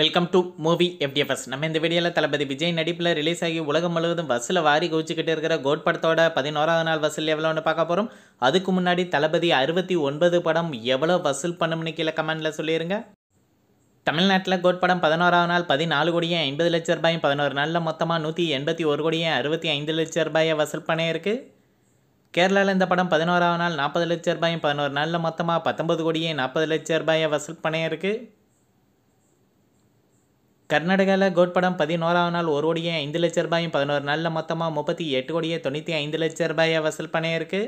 welcome to movie FDFS நம்ம இந்த வீடியோவில் தளபதி விஜய் நடிப்பில் ரிலீஸ் ஆகி உலகம் முழுவதும் பஸ்ஸில் வாரி குவிச்சிக்கிட்டு இருக்கிற கோட் படத்தோட பதினோராவது நாள் வசூல் எவ்வளோன்னு பார்க்க போகிறோம் அதுக்கு முன்னாடி தளபதி அறுபத்தி ஒன்பது படம் எவ்வளோ வசூல் பண்ணும்னு கீழே கமெண்டில் சொல்லிடுங்க தமிழ்நாட்டில் கோட் படம் பதினோராவது நாள் பதினாலு கோடியே ஐம்பது லட்ச ரூபாயும் பதினோரு நாளில் மொத்தமாக நூற்றி எண்பத்தி ஒரு கோடியே அறுபத்தி ஐந்து லட்ச ரூபாயை வசூல் பண்ணியிருக்கு கேரளாவில் இந்த படம் பதினோராவது நாள் நாற்பது லட்ச ரூபாயும் பதினோரு நாளில் மொத்தமாக பத்தொம்பது கோடியே நாற்பது லட்ச ரூபாயை வசூல் பண்ணியிருக்கு கர்நாடகாவில் கோட் படம் பதினோராவது நாள் ஒரு கோடியே ஐந்து லட்ச ரூபாயும் பதினோரு நாளில் மொத்தமாக முப்பத்தி எட்டு கோடியே தொண்ணூற்றி ஐந்து லட்ச ரூபாயை வசூல் பண்ணியிருக்கு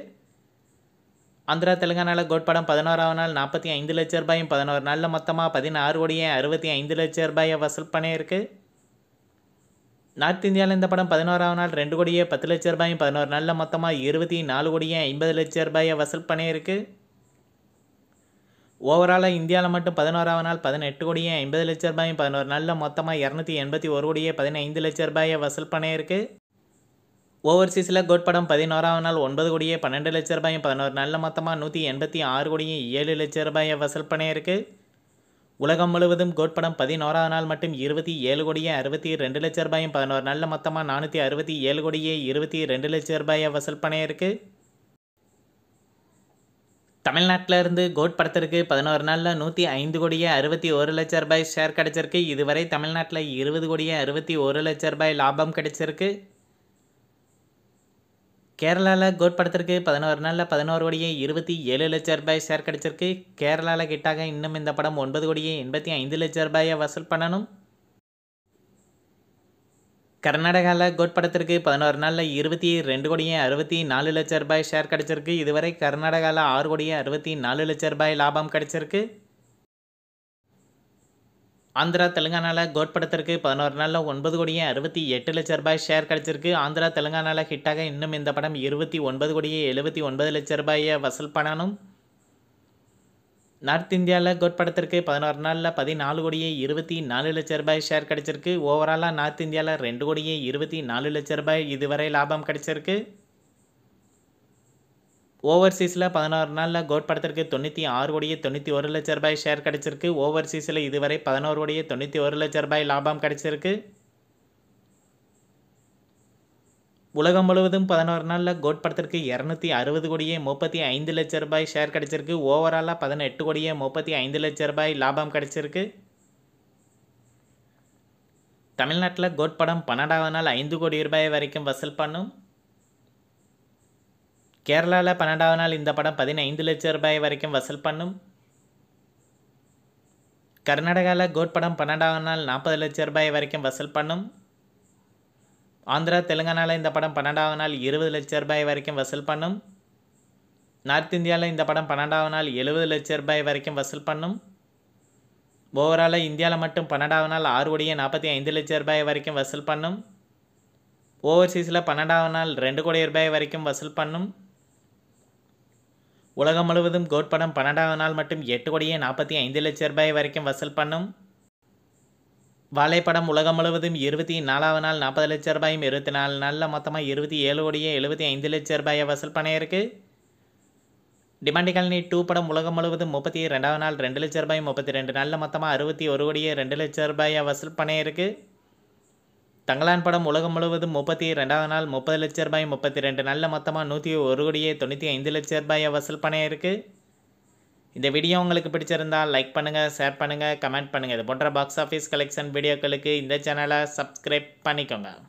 ஆந்திரா தெலுங்கானாவில் கோட் படம் பதினோராவது நாள் நாற்பத்தி ஐந்து லட்ச ரூபாயும் பதினோரு நாளில் மொத்தமாக பதினாறு கோடியே அறுபத்தி ஐந்து லட்ச ரூபாயை வசூல் பண்ணியிருக்கு நார்த் இந்தியாவில் இந்த படம் பதினோராவது நாள் ரெண்டு கோடியே பத்து லட்ச ரூபாயும் பதினோரு நாளில் மொத்தமாக இருபத்தி நாலு கோடியே ஐம்பது லட்ச ரூபாயை வசூல் பண்ணியிருக்கு ஓவராலாக இந்தியாவில் மட்டும் பதினோராவது நாள் பதினெட்டு கோடியே ஐம்பது லட்ச ரூபாயும் பதினோரு நாளில் மொத்தமாக இரநூத்தி எண்பத்தி ஒரு கோடியே பதினைந்து லட்ச ரூபாயை வசூல் பண்ணியிருக்கு ஓவர்சீஸில் கோட் படம் பதினோராவது நாள் ஒன்பது கோடியே பன்னெண்டு லட்ச ரூபாயும் பதினோரு நாளில் மொத்தமாக நூற்றி எண்பத்தி ஆறு கோடியும் ஏழு லட்ச ரூபாயை வசூல் பண்ணியிருக்கு உலகம் முழுவதும் கோட் படம் பதினோராவது நாள் மட்டும் இருபத்தி ஏழு கோடியே அறுபத்தி ரெண்டு லட்ச ரூபாயும் பதினோரு நாளில் மொத்தமாக நானூற்றி அறுபத்தி ஏழு கோடியே இருபத்தி ரெண்டு லட்ச ரூபாயை வசூல் பண்ணியிருக்கு தமிழ்நாட்டில் இருந்து கோட் படத்திற்கு பதினோரு நாளில் நூற்றி ஐந்து கோடியே அறுபத்தி ஒரு லட்ச ரூபாய் ஷேர் கிடச்சிருக்கு இதுவரை தமிழ்நாட்டில் இருபது கோடியே அறுபத்தி ஒரு லட்ச ரூபாய் லாபம் கிடைச்சிருக்கு கேரளாவில் கோட் படத்திற்கு பதினோரு நாளில் பதினோரு கோடியே இருபத்தி ஏழு லட்ச ரூபாய் ஷேர் கிடச்சிருக்கு கேரளாவில் கிட்டாக இன்னும் இந்த படம் ஒன்பது கோடியே எண்பத்தி ஐந்து லட்ச ரூபாயை வசூல் பண்ணணும் கர்நாடகாவில் கோட் படத்திற்கு பதினோரு நாளில் இருபத்தி ரெண்டு கோடியே அறுபத்தி நாலு லட்ச ரூபாய் ஷேர் கிடச்சிருக்கு இதுவரை கர்நாடகாவில் ஆறு கோடியே அறுபத்தி நாலு லட்ச ரூபாய் லாபம் கிடச்சிருக்கு ஆந்திரா தெலுங்கானாவில் கோட் படத்திற்கு பதினோரு நாளில் ஒன்பது கோடியே அறுபத்தி எட்டு லட்ச ரூபாய் ஷேர் கிடச்சிருக்கு ஆந்திரா தெலுங்கானாவில் ஹிட்டாக இன்னும் இந்த படம் இருபத்தி ஒன்பது கோடியே எழுபத்தி ஒன்பது லட்ச ரூபாயை வசூல் பண்ணணும் நார்த் இந்தியாவில் கோட் படத்திற்கு பதினோரு நாளில் பதினாலு கோடியே இருபத்தி நாலு லட்ச ரூபாய் ஷேர் கிடச்சிருக்கு ஓவராலாக நார்த் இந்தியாவில் ரெண்டு கோடியே இருபத்தி நாலு லட்ச ரூபாய் இதுவரை லாபம் கிடச்சிருக்கு ஓவர்சீஸில் பதினாறு நாளில் கோட் படத்திற்கு தொண்ணூற்றி ஆறு கோடியே தொண்ணூற்றி ஒரு லட்ச ரூபாய் ஷேர் கிடச்சிருக்கு ஓவர்சீஸில் இதுவரை பதினோரு கோடியே தொண்ணூற்றி ஒரு லட்ச ரூபாய் லாபம் கிடச்சிருக்கு உலகம் முழுவதும் பதினோரு நாளில் கோட் படத்திற்கு இரநூத்தி அறுபது கோடியே முப்பத்தி ஐந்து லட்ச ரூபாய் ஷேர் கிடச்சிருக்கு ஓவராலாக பதினெட்டு கோடியே முப்பத்தி ஐந்து லட்ச ரூபாய் லாபம் கிடச்சிருக்கு தமிழ்நாட்டில் கோட் படம் பன்னெண்டாவது நாள் ஐந்து கோடி ரூபாய் வரைக்கும் வசூல் பண்ணும் கேரளாவில் பன்னெண்டாவது நாள் இந்த படம் பதினைந்து லட்ச ரூபாய் வரைக்கும் வசூல் பண்ணும் கர்நாடகாவில் கோட் படம் பன்னெண்டாவது நாள் நாற்பது லட்ச ரூபாய் வரைக்கும் வசூல் பண்ணும் ஆந்திரா தெலுங்கானாவில் இந்த படம் பன்னெண்டாவது நாள் இருபது லட்ச ரூபாய் வரைக்கும் வசூல் பண்ணும் நார்த் இந்தியாவில் இந்த படம் பன்னெண்டாவது நாள் எழுபது லட்ச ரூபாய் வரைக்கும் வசூல் பண்ணும் ஓவராலாக இந்தியாவில் மட்டும் பன்னெண்டாவது நாள் ஆறு கோடியே நாற்பத்தி ஐந்து லட்ச ரூபாய் வரைக்கும் வசூல் பண்ணும் ஓவர்சீஸில் பன்னெண்டாவது நாள் ரெண்டு கோடி ரூபாய் வரைக்கும் வசூல் பண்ணும் உலகம் முழுவதும் கோட் படம் பன்னெண்டாவது நாள் மட்டும் எட்டு கோடியே நாற்பத்தி ஐந்து லட்ச ரூபாய் வரைக்கும் வசூல் பண்ணும் வாழைப்படம் உலகம் முழுவதும் இருபத்தி நாலாவது நாள் நாற்பது லட்ச ரூபாயும் இருபத்தி நாலு நாளில் மொத்தமாக இருபத்தி ஏழு கோடியே எழுபத்தி ஐந்து லட்ச ரூபாயை வசூல் பண்ணியிருக்கு டிமாண்டி காலனி டூ படம் உலகம் முழுவதும் முப்பத்தி ரெண்டாவது நாள் ரெண்டு லட்ச ரூபாயும் முப்பத்தி ரெண்டு நாளில் மொத்தமாக அறுபத்தி ஒரு கோடியே ரெண்டு லட்ச ரூபாயை வசூல் பண்ணியிருக்கு தங்களான் படம் உலகம் முழுவதும் முப்பத்தி ரெண்டாவது நாள் முப்பது லட்ச ரூபாய் முப்பத்தி ரெண்டு நாளில் மொத்தமாக நூற்றி ஒரு கோடியே தொண்ணூற்றி ஐந்து லட்ச ரூபாயை வசூல் பண்ணியிருக்கு இந்த வீடியோ உங்களுக்கு பிடிச்சிருந்தால் லைக் பண்ணுங்கள் ஷேர் பண்ணுங்கள் கமெண்ட் பண்ணுங்கள் இது போன்ற பாக்ஸ் ஆஃபீஸ் கலெக்ஷன் வீடியோக்களுக்கு இந்த சேனலை சப்ஸ்கிரைப் பண்ணிக்கோங்க